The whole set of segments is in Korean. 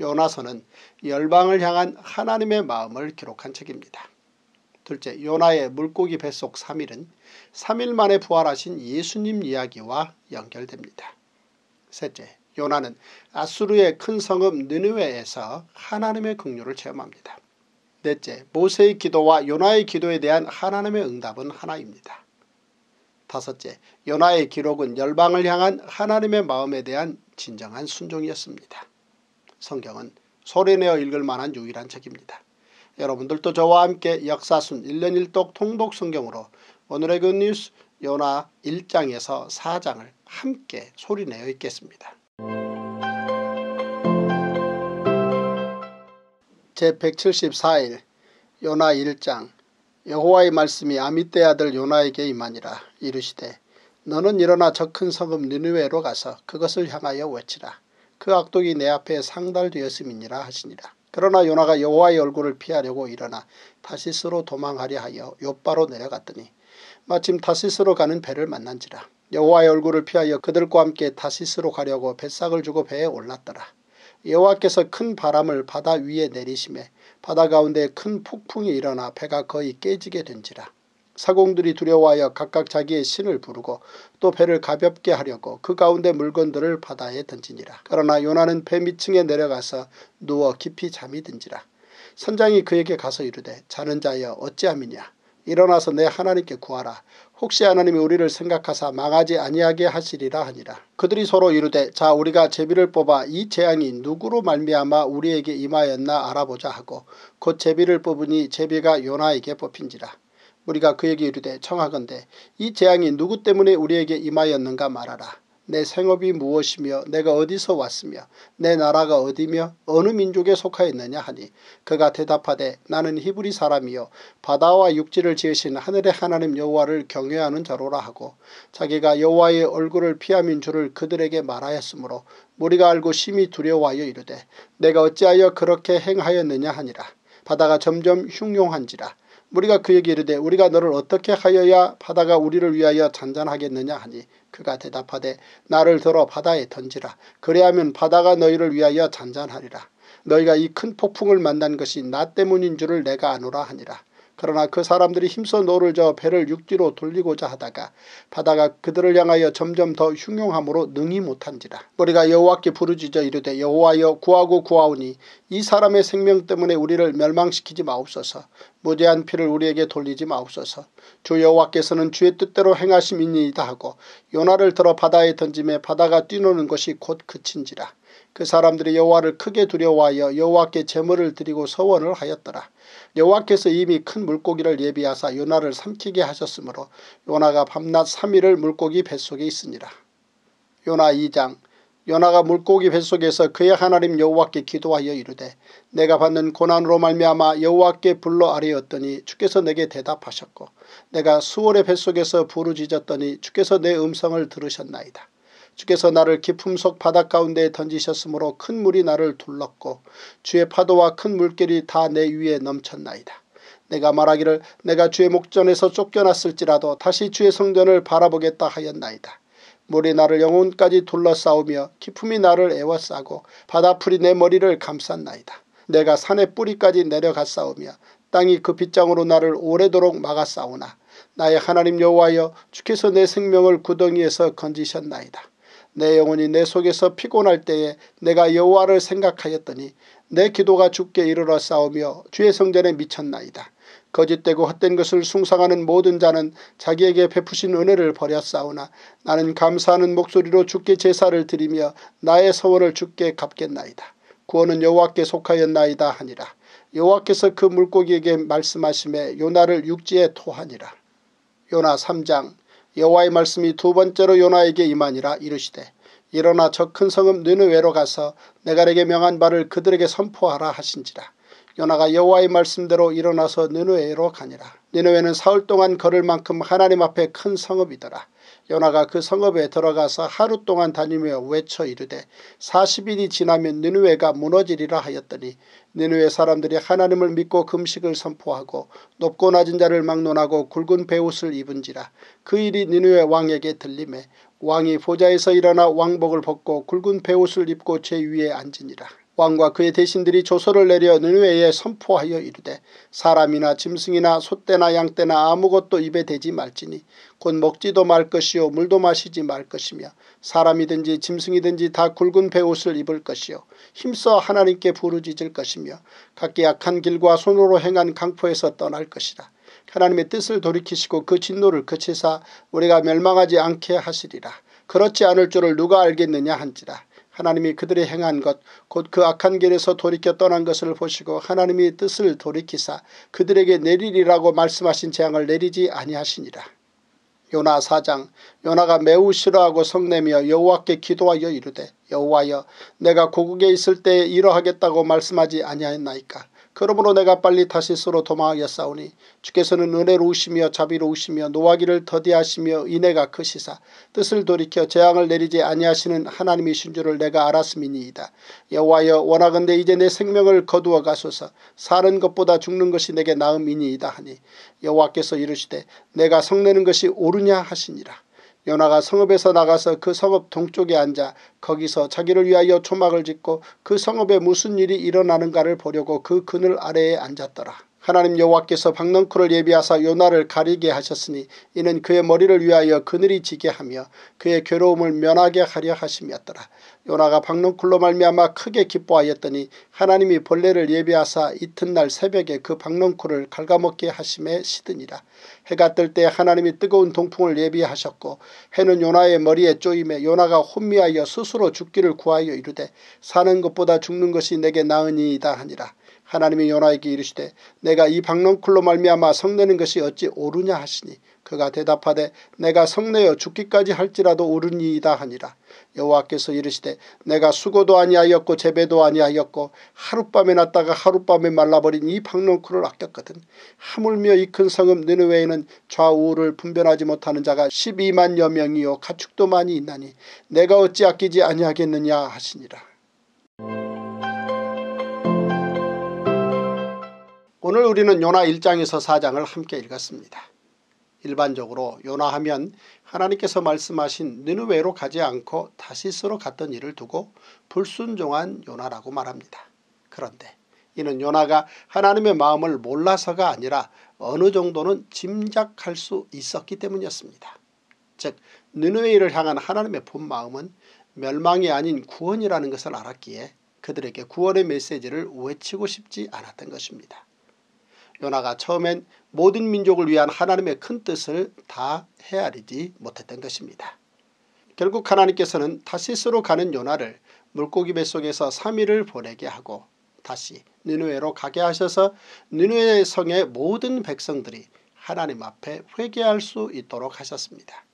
요나서는 열방을 향한 하나님의 마음을 기록한 책입니다. 둘째, 요나의 물고기 뱃속 3일은 3일 만에 부활하신 예수님 이야기와 연결됩니다. 셋째, 요나는 아수르의 큰 성읍 느느웨에서 하나님의 긍휼을 체험합니다. 넷째, 모세의 기도와 요나의 기도에 대한 하나님의 응답은 하나입니다. 다섯째, 요나의 기록은 열방을 향한 하나님의 마음에 대한 진정한 순종이었습니다. 성경은 소리내어 읽을 만한 유일한 책입니다. 여러분들도 저와 함께 역사순 1년 1독 통독 성경으로 오늘의 굿뉴스 그 요나 1장에서 4장을 함께 소리내어 읽겠습니다. 제174일 요나 1장 여호와의 말씀이 아미떼 아들 요나에게 임하니라 이르시되 너는 일어나 저큰 성읍 니느웨로 가서 그것을 향하여 외치라. 그 악독이 내 앞에 상달되었음이니라 하시니라. 그러나 요나가 여호와의 얼굴을 피하려고 일어나 다시스로 도망하려 하여 요바로 내려갔더니 마침 다시스로 가는 배를 만난지라. 여호와의 얼굴을 피하여 그들과 함께 다시스로 가려고 뱃삭을 주고 배에 올랐더라. 여호와께서 큰 바람을 바다 위에 내리심에 바다 가운데 큰 폭풍이 일어나 배가 거의 깨지게 된지라. 사공들이 두려워하여 각각 자기의 신을 부르고 또 배를 가볍게 하려고 그 가운데 물건들을 바다에 던지니라. 그러나 요나는 배 밑층에 내려가서 누워 깊이 잠이 든지라. 선장이 그에게 가서 이르되 자는 자여 어찌함이냐 일어나서 내 하나님께 구하라. 혹시 하나님이 우리를 생각하사 망하지 아니하게 하시리라 하니라. 그들이 서로 이르되 자 우리가 제비를 뽑아 이 재앙이 누구로 말미암아 우리에게 임하였나 알아보자 하고 곧 제비를 뽑으니 제비가 요나에게 뽑힌지라. 우리가 그에게 이르되 청하건대 이 재앙이 누구 때문에 우리에게 임하였는가 말하라. 내 생업이 무엇이며 내가 어디서 왔으며 내 나라가 어디며 어느 민족에 속하였느냐 하니 그가 대답하되 나는 히브리 사람이요 바다와 육지를 지으신 하늘의 하나님 여호와를 경외하는 자로라 하고 자기가 여호와의 얼굴을 피함인 줄을 그들에게 말하였으므로 우리가 알고 심히 두려워하여 이르되 내가 어찌하여 그렇게 행하였느냐 하니라 바다가 점점 흉용한지라 우리가 그에게 이르되 우리가 너를 어떻게 하여야 바다가 우리를 위하여 잔잔하겠느냐 하니 그가 대답하되 나를 들어 바다에 던지라 그래하면 바다가 너희를 위하여 잔잔하리라 너희가 이 큰 폭풍을 만난 것이 나 때문인 줄을 내가 아노라 하니라 그러나 그 사람들이 힘써 노를 저어 배를 육지로 돌리고자 하다가 바다가 그들을 향하여 점점 더흉흉함으로 능히 못한지라. 우리가 여호와께 부르짖어 이르되 여호와여 구하고 구하오니 이 사람의 생명 때문에 우리를 멸망시키지 마옵소서. 무대한 피를 우리에게 돌리지 마옵소서. 주 여호와께서는 주의 뜻대로 행하심이니이다 하고 요나를 들어 바다에 던짐에 바다가 뛰노는 것이 곧 그친지라. 그 사람들이 여호와를 크게 두려워하여 여호와께 제물을 드리고 서원을 하였더라. 여호와께서 이미 큰 물고기를 예비하사 요나를 삼키게 하셨으므로 요나가 밤낮 3일을 물고기 뱃속에 있으니라. 요나 2장 요나가 물고기 뱃속에서 그의 하나님 여호와께 기도하여 이르되 내가 받는 고난으로 말미암아 여호와께 불러 아뢰었더니 주께서 내게 대답하셨고 내가 수월의 뱃속에서 부르짖었더니 주께서 내 음성을 들으셨나이다. 주께서 나를 깊음 속바닷 가운데에 던지셨으므로 큰 물이 나를 둘렀고 주의 파도와 큰 물결이 다 내 위에 넘쳤나이다. 내가 말하기를 내가 주의 목전에서 쫓겨났을지라도 다시 주의 성전을 바라보겠다 하였나이다. 물이 나를 영혼까지 둘러싸우며 기품이 나를 애워싸고 바다풀이 내 머리를 감쌌나이다. 내가 산의 뿌리까지 내려갔사오며 땅이 그 빗장으로 나를 오래도록 막아싸우나 나의 하나님 여호와여 주께서 내 생명을 구덩이에서 건지셨나이다. 내 영혼이 내 속에서 피곤할 때에 내가 여호와를 생각하였더니 내 기도가 죽게 이르러 싸우며 주의 성전에 미쳤나이다. 거짓되고 헛된 것을 숭상하는 모든 자는 자기에게 베푸신 은혜를 버려 싸우나 나는 감사하는 목소리로 주께 제사를 드리며 나의 서원을 주께 갚겠나이다. 구원은 여호와께 속하였나이다 하니라. 여호와께서 그 물고기에게 말씀하심에 요나를 육지에 토하니라. 요나 3장 여호와의 말씀이 두 번째로 요나에게 임하니라 이르시되 일어나 저큰 성읍 느느웨로 가서 내가 내게 명한 바를 그들에게 선포하라 하신지라. 요나가 여호와의 말씀대로 일어나서 느느웨로 가니라. 느느웨는 사흘 동안 걸을 만큼 하나님 앞에 큰 성읍이더라. 요나가 그 성읍에 들어가서 하루 동안 다니며 외쳐 이르되 40일이 지나면 느누웨가 무너지리라 하였더니 느누웨 사람들이 하나님을 믿고 금식을 선포하고 높고 낮은 자를 막론하고 굵은 배옷을 입은지라 그 일이 느누웨 왕에게 들림에 왕이 보좌에서 일어나 왕복을 벗고 굵은 배옷을 입고 제 위에 앉으니라. 왕과 그의 대신들이 조서를 내려 느누에에 선포하여 이르되 사람이나 짐승이나 소떼나 양떼나 아무것도 입에 대지 말지니 곧 먹지도 말 것이요 물도 마시지 말 것이며 사람이든지 짐승이든지 다 굵은 배옷을 입을 것이요 힘써 하나님께 부르짖을 것이며 각기 약한 길과 손으로 행한 강포에서 떠날 것이라. 하나님의 뜻을 돌이키시고 그 진노를 그치사 우리가 멸망하지 않게 하시리라. 그렇지 않을 줄을 누가 알겠느냐 한지라. 하나님이 그들의 행한 것 곧 그 악한 길에서 돌이켜 떠난 것을 보시고 하나님이 뜻을 돌이키사 그들에게 내리리라고 말씀하신 재앙을 내리지 아니하시니라. 요나 사장 요나가 매우 싫어하고 성내며 여호와께 기도하여 이르되 여호와여 내가 고국에 있을 때에 이러하겠다고 말씀하지 아니하였나이까 그러므로 내가 빨리 다시 서로 도망하겠싸우니 주께서는 은혜로우시며 자비로우시며 노하기를 더디하시며 인애가 크시사 뜻을 돌이켜 재앙을 내리지 아니하시는 하나님이신 줄을 내가 알았음이니이다. 여호와여 원하건대 이제 내 생명을 거두어 가소서 사는 것보다 죽는 것이 내게 나음이니이다 하니 여호와께서 이르시되 내가 성내는 것이 옳으냐 하시니라. 요나가 성읍에서 나가서 그 성읍 동쪽에 앉아 거기서 자기를 위하여 초막을 짓고 그 성읍에 무슨 일이 일어나는가를 보려고 그 그늘 아래에 앉았더라. 하나님 여호와께서 박넝쿨을 예비하사 요나를 가리게 하셨으니 이는 그의 머리를 위하여 그늘이 지게 하며 그의 괴로움을 면하게 하려 하심이었더라. 요나가 박농쿨로 말미암아 크게 기뻐하였더니 하나님이 벌레를 예비하사 이튿날 새벽에 그 박농쿨을 갉아먹게 하심에 시드니라. 해가 뜰 때 하나님이 뜨거운 동풍을 예비하셨고 해는 요나의 머리에 쪼임에 요나가 혼미하여 스스로 죽기를 구하여 이르되 사는 것보다 죽는 것이 내게 나으니이다 하니라. 하나님이 요나에게 이르시되 내가 이 박농쿨로 말미암아 성내는 것이 어찌 오르냐 하시니 그가 대답하되 내가 성내어 죽기까지 할지라도 옳르니이다 하니라. 여호와께서 이르시되 내가 수고도 아니하였고 재배도 아니하였고 하룻밤에 났다가 하룻밤에 말라버린 이박농쿨을 아꼈거든. 하물며 이 큰 성읍 느느웨에는 좌우를 분별하지 못하는 자가 12만여 명이요 가축도 많이 있나니 내가 어찌 아끼지 아니하겠느냐 하시니라. 오늘 우리는 요나 1장에서 4장을 함께 읽었습니다. 일반적으로 요나하면 하나님께서 말씀하신 느누웨로 가지 않고 다시스로 갔던 일을 두고 불순종한 요나라고 말합니다. 그런데 이는 요나가 하나님의 마음을 몰라서가 아니라 어느 정도는 짐작할 수 있었기 때문이었습니다. 즉느누웨이를 향한 하나님의 본 마음은 멸망이 아닌 구원이라는 것을 알았기에 그들에게 구원의 메시지를 외치고 싶지 않았던 것입니다. 요나가 처음엔 모든 민족을 위한 하나님의 큰 뜻을 다 헤아리지 못했던 것입니다. 결국 하나님께서는 다시스로 가는 요나를 물고기 뱃속에서 3일을 보내게 하고 다시 니누에로 가게 하셔서 니누에 성의 모든 백성들이 하나님 앞에 회개할 수 있도록 하셨습니다.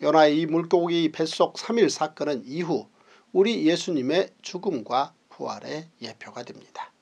요나의 이 물고기 뱃속 3일 사건은 이후 우리 예수님의 죽음과 부활의 예표가 됩니다.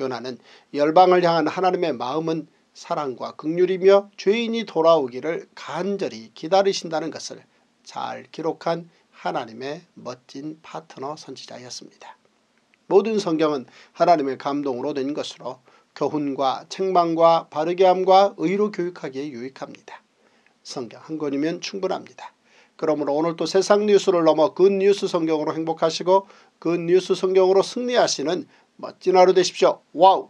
요나는 열방을 향한 하나님의 마음은 사랑과 극률이며 죄인이 돌아오기를 간절히 기다리신다는 것을 잘 기록한 하나님의 멋진 파트너 선지자였습니다. 모든 성경은 하나님의 감동으로 된 것으로 교훈과 책망과 바르게함과 의로 교육하기에 유익합니다. 성경 한 권이면 충분합니다. 그러므로 오늘도 세상 뉴스를 넘어 굿뉴스 그 성경으로 행복하시고 굿뉴스 그 성경으로 승리하시는 멋진 하루 되십시오. 와우!